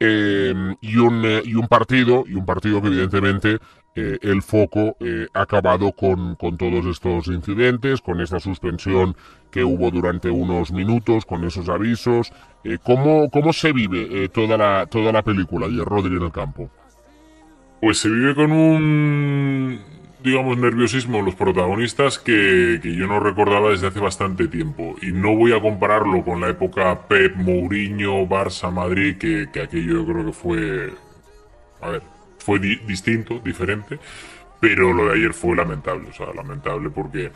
Em, y, un, eh, y, un, partido, y un partido que evidentemente eh, el foco eh, ha acabado con, con, todos estos incidentes, con esta suspensión que hubo durante unos minutos, con esos avisos. ¿cómo, ¿cómo, se vive toda, la, toda la película, y Rodri, en el campo? Pues se vive con un digamos, nerviosismo los protagonistas que, yo no recordaba desde hace bastante tiempo. Y no voy a compararlo con la época Pep, Mourinho, Barça, Madrid, que, aquello yo creo que fue. A ver, fue distinto, diferente. Pero lo de ayer fue lamentable, o sea, lamentable porque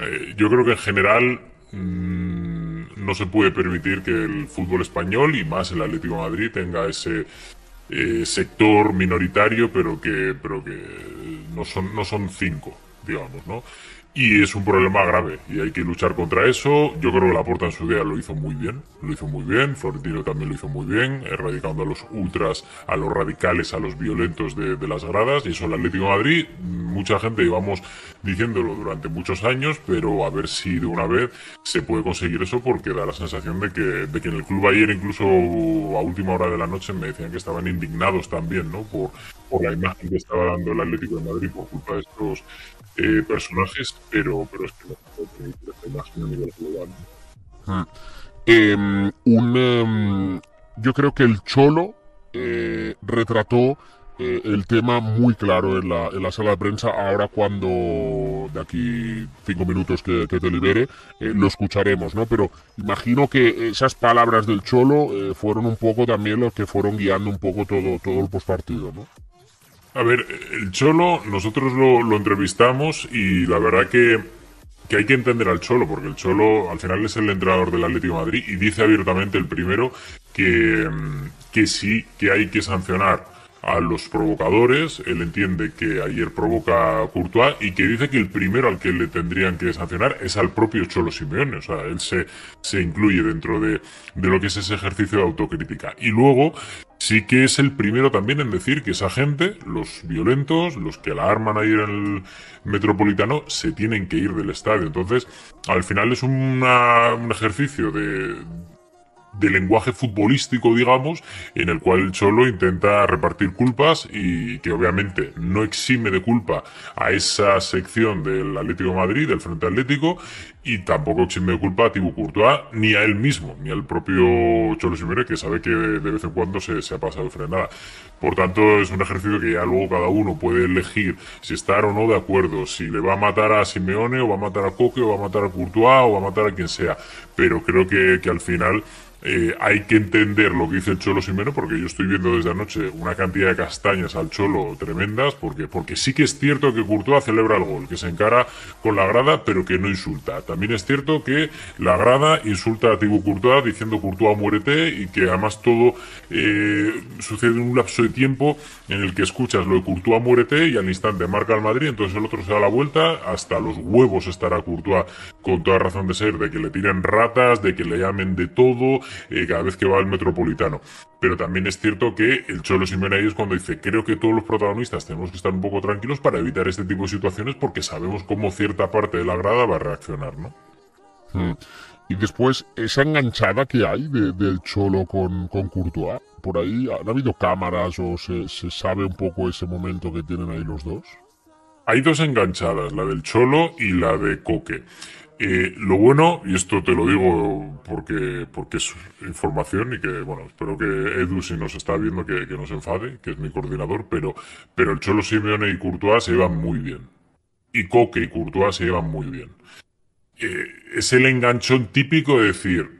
eh, yo creo que en general mm, no se puede permitir que el fútbol español y más el Atlético Madrid tenga ese, eh, sector minoritario, pero que, pero que no son, no son cinco, digamos, ¿no? Y es un problema grave y hay que luchar contra eso. Yo creo que la Laporta en su día lo hizo muy bien, lo hizo muy bien, Florentino también lo hizo muy bien, erradicando a los ultras, a los radicales, a los violentos de, las gradas. Y eso el Atlético Madrid, mucha gente íbamos diciéndolo durante muchos años, pero a ver si de una vez se puede conseguir eso porque da la sensación de que, de que en el club ayer incluso a última hora de la noche me decían que estaban indignados también, ¿no? Por, por la imagen que estaba dando el Atlético de Madrid por culpa de estos eh, personajes, pero, es que no puedo tener esta imagen a nivel global. Ah. Em, un, em, yo creo que el Cholo eh, retrató eh, el tema muy claro en la, sala de prensa. Ahora cuando de aquí cinco minutos que, te libere, lo escucharemos, ¿no? Pero imagino que esas palabras del Cholo fueron un poco también los que fueron guiando un poco todo, todo el postpartido, ¿no? A ver, el Cholo, nosotros lo, entrevistamos y la verdad que, hay que entender al Cholo, porque el Cholo al final es el entrenador del Atlético Madrid y dice abiertamente el primero que, mm, que sí que hay que sancionar a los provocadores. Él entiende que ayer provoca Courtois y que dice que el primero al que le tendrían que sancionar es al propio Cholo Simeone. O sea, él se, se incluye dentro de, de lo que es ese ejercicio de autocrítica. Y luego sí que es el primero también en decir que esa gente, los violentos, los que la arman a ir al metropolitano, se tienen que ir del estadio. Entonces, al final es un ejercicio de de lenguaje futbolístico, digamos, en el cual el Cholo intenta repartir culpas y que obviamente no exime de culpa a esa sección del Atlético Madrid, del Frente Atlético, y tampoco exime de culpa a Thibaut Courtois, ni a él mismo, ni al propio Cholo Simeone, que sabe que de vez en cuando se, ha pasado frenada. Por tanto, es un ejercicio que ya luego cada uno puede elegir si estar o no de acuerdo, si le va a matar a Simeone, o va a matar a Coque, o va a matar a Courtois, o va a matar a quien sea. Pero creo que, que al final eh, hay que entender lo que dice el Cholo Simeone, porque yo estoy viendo desde anoche una cantidad de castañas al Cholo tremendas, porque, porque sí que es cierto que Courtois celebra el gol, que se encara con la grada, pero que no insulta. También es cierto que la grada insulta a Thibaut Courtois diciendo Courtois muérete y que además todo eh, sucede en un lapso de tiempo en el que escuchas lo de Courtois muérete y al instante marca al Madrid, entonces el otro se da la vuelta, hasta los huevos estará Courtois con toda razón de ser, de que le tiren ratas, de que le llamen de todo, eh, cada vez que va al Metropolitano. Pero también es cierto que el Cholo Simeone es cuando dice, creo que todos los protagonistas tenemos que estar un poco tranquilos para evitar este tipo de situaciones porque sabemos cómo cierta parte de la grada va a reaccionar, ¿no? Hmm. Y después, esa enganchada que hay del Cholo con, con Courtois, por ahí, ¿han habido cámaras o se, se sabe un poco ese momento que tienen ahí los dos? Hay dos enganchadas, la del Cholo y la de Coque. Eh, lo bueno, y esto te lo digo porque, porque es información y que, bueno, espero que Edu, si nos está viendo, que, que no se enfade, que es mi coordinador, pero, pero el Cholo Simeone y Courtois se llevan muy bien. Y Coque y Courtois se llevan muy bien. Eh, es el enganchón típico de decir,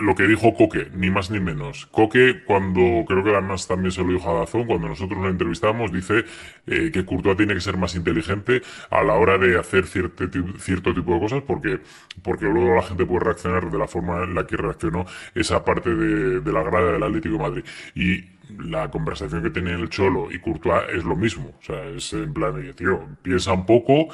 lo que dijo Coque, ni más ni menos. Coque, cuando creo que además también se lo dijo a Dazón, cuando nosotros lo entrevistamos, dice eh, que Courtois tiene que ser más inteligente a la hora de hacer cierto, tipo de cosas, porque, porque luego la gente puede reaccionar de la forma en la que reaccionó esa parte de, la grada del Atlético de Madrid. Y la conversación que tiene el Cholo y Courtois es lo mismo. O sea, es en plan, tío, piensa un poco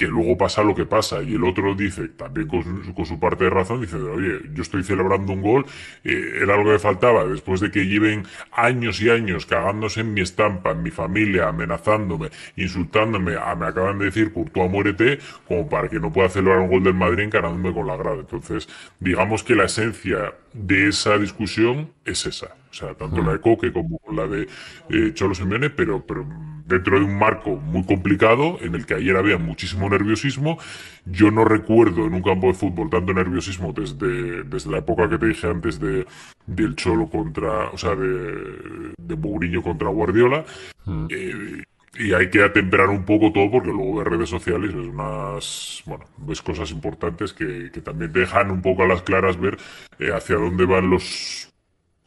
que luego pasa lo que pasa. Y el otro dice, también con, su parte de razón, dice, oye, yo estoy celebrando un gol, eh, era algo que faltaba, después de que lleven años y años cagándose en mi estampa, en mi familia, amenazándome, insultándome, a, ah, me acaban de decir, Courtois, muérete, como para que no pueda celebrar un gol del Madrid encarándome con la grada. Entonces, digamos que la esencia de esa discusión es esa. O sea, tanto la de Coque como la de eh, Cholo Simeone, pero, pero dentro de un marco muy complicado en el que ayer había muchísimo nerviosismo. Yo no recuerdo en un campo de fútbol tanto nerviosismo desde, desde la época que te dije antes de, del Cholo contra, o sea, de, de Mourinho contra Guardiola. Hmm. Eh, y hay que atemperar un poco todo porque luego de redes sociales es unas bueno ves cosas importantes que, también dejan un poco a las claras ver eh, hacia dónde van los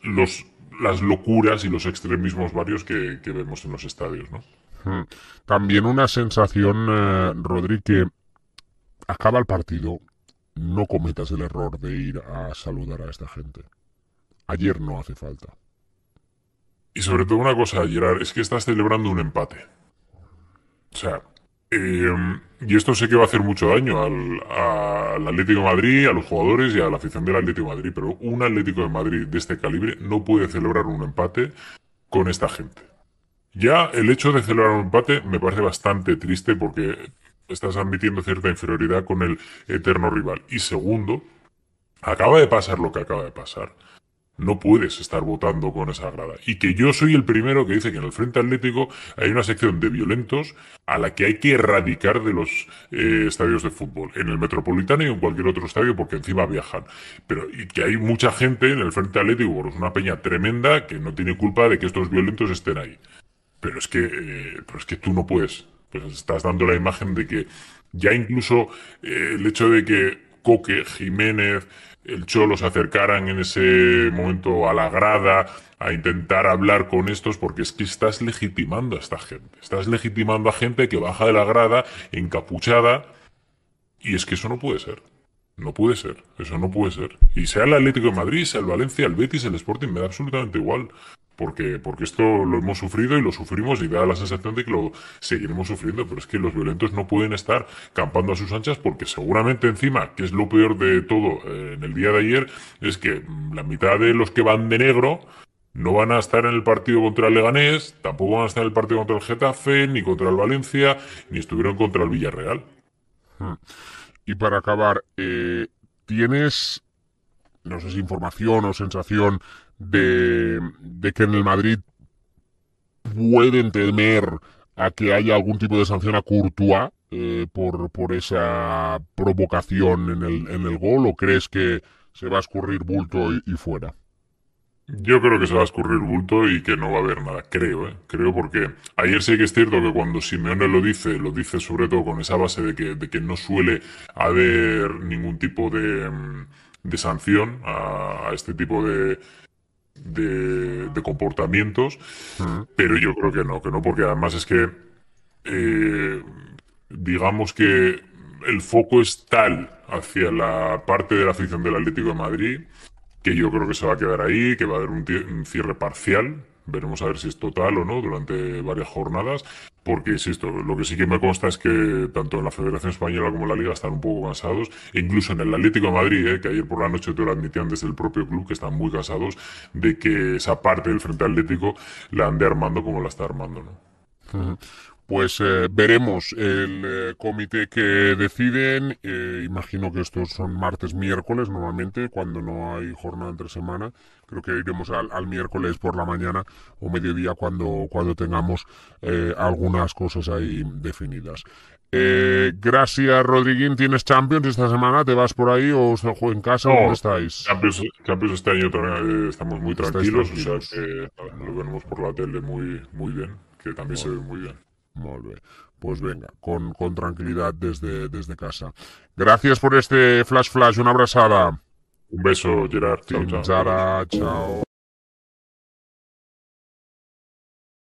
los las locuras y los extremismos varios que, vemos en los estadios, ¿no? Hmm. También una sensación, Rodríguez, eh, Rodri, que acaba el partido, no cometas el error de ir a saludar a esta gente. Ayer no hace falta. Y sobre todo una cosa, Gerard, es que estás celebrando un empate. O sea, Em, y esto sé que va a hacer mucho daño al, al, Atlético de Madrid, a los jugadores y a la afición del Atlético de Madrid, pero un Atlético de Madrid de este calibre no puede celebrar un empate con esta gente. Ya el hecho de celebrar un empate me parece bastante triste porque estás admitiendo cierta inferioridad con el eterno rival. Y segundo, acaba de pasar lo que acaba de pasar no puedes estar votando con esa grada. Y que yo soy el primero que dice que en el Frente Atlético hay una sección de violentos a la que hay que erradicar de los eh, estadios de fútbol, en el Metropolitano y en cualquier otro estadio, porque encima viajan. Pero y que hay mucha gente en el Frente Atlético, es una peña tremenda que no tiene culpa de que estos violentos estén ahí. Pero es que, eh, es que tú no puedes. Pues estás dando la imagen de que ya incluso eh, el hecho de que Coque, Jiménez, el Cholo se acercaran en ese momento a la grada a intentar hablar con estos, porque es que estás legitimando a esta gente. Estás legitimando a gente que baja de la grada encapuchada y es que eso no puede ser. No puede ser, eso no puede ser. Y sea el Atlético de Madrid, sea el Valencia, el Betis, el Sporting, me da absolutamente igual. Porque, porque esto lo hemos sufrido y lo sufrimos y da la sensación de que lo seguiremos sufriendo, pero es que los violentos no pueden estar campando a sus anchas porque seguramente encima, que es lo peor de todo eh, en el día de ayer, es que mm, la mitad de los que van de negro no van a estar en el partido contra el Leganés, tampoco van a estar en el partido contra el Getafe, ni contra el Valencia, ni estuvieron contra el Villarreal. Hmm. Y para acabar, eh, ¿tienes, no sé si información o sensación de, de que en el Madrid pueden temer a que haya algún tipo de sanción a Courtois eh, por, esa provocación en el, gol o crees que se va a escurrir bulto y, fuera? Yo creo que se va a escurrir bulto y que no va a haber nada, creo, ¿eh? creo porque ayer sí que es cierto que cuando Simeone lo dice, lo dice sobre todo con esa base de que, no suele haber ningún tipo de, mm, de sanción a este tipo de, de, comportamientos, pero yo creo que no, que no, porque además es que, eh, digamos que el foco es tal hacia la parte de la afición del Atlético de Madrid, que yo creo que se va a quedar ahí, que va a haber un cierre parcial, veremos a ver si es total o no durante varias jornadas, porque, insisto, lo que sí que me consta es que tanto en la Federación Española como en la Liga están un poco cansados, e incluso en el Atlético de Madrid, eh, que ayer por la noche te lo admitían desde el propio club, que están muy cansados de que esa parte del Frente Atlético la ande armando como la está armando. ¿no? pues eh, veremos el eh, comité que deciden. Eh, imagino que estos son martes, miércoles normalmente, cuando no hay jornada entre semana. Creo que iremos al, miércoles por la mañana o mediodía cuando, cuando tengamos algunas cosas ahí definidas. gracias, Rodriguín. ¿Tienes Champions esta semana? ¿Te vas por ahí o en casa? No, estáis? Champions, este año estamos muy tranquilos, lo vemos por la tele muy, muy bien, que también se ve muy bien. Pues venga, con, tranquilidad desde, desde casa. Gracias por este Flash Flash. Una abrazada. Un beso, Gerard. Chao, chao. chao.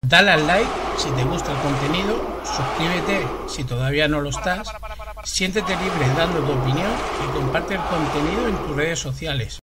Dale al like si te gusta el contenido, suscríbete si todavía no lo estás, siéntete libre dando tu opinión y comparte el contenido en tus redes sociales.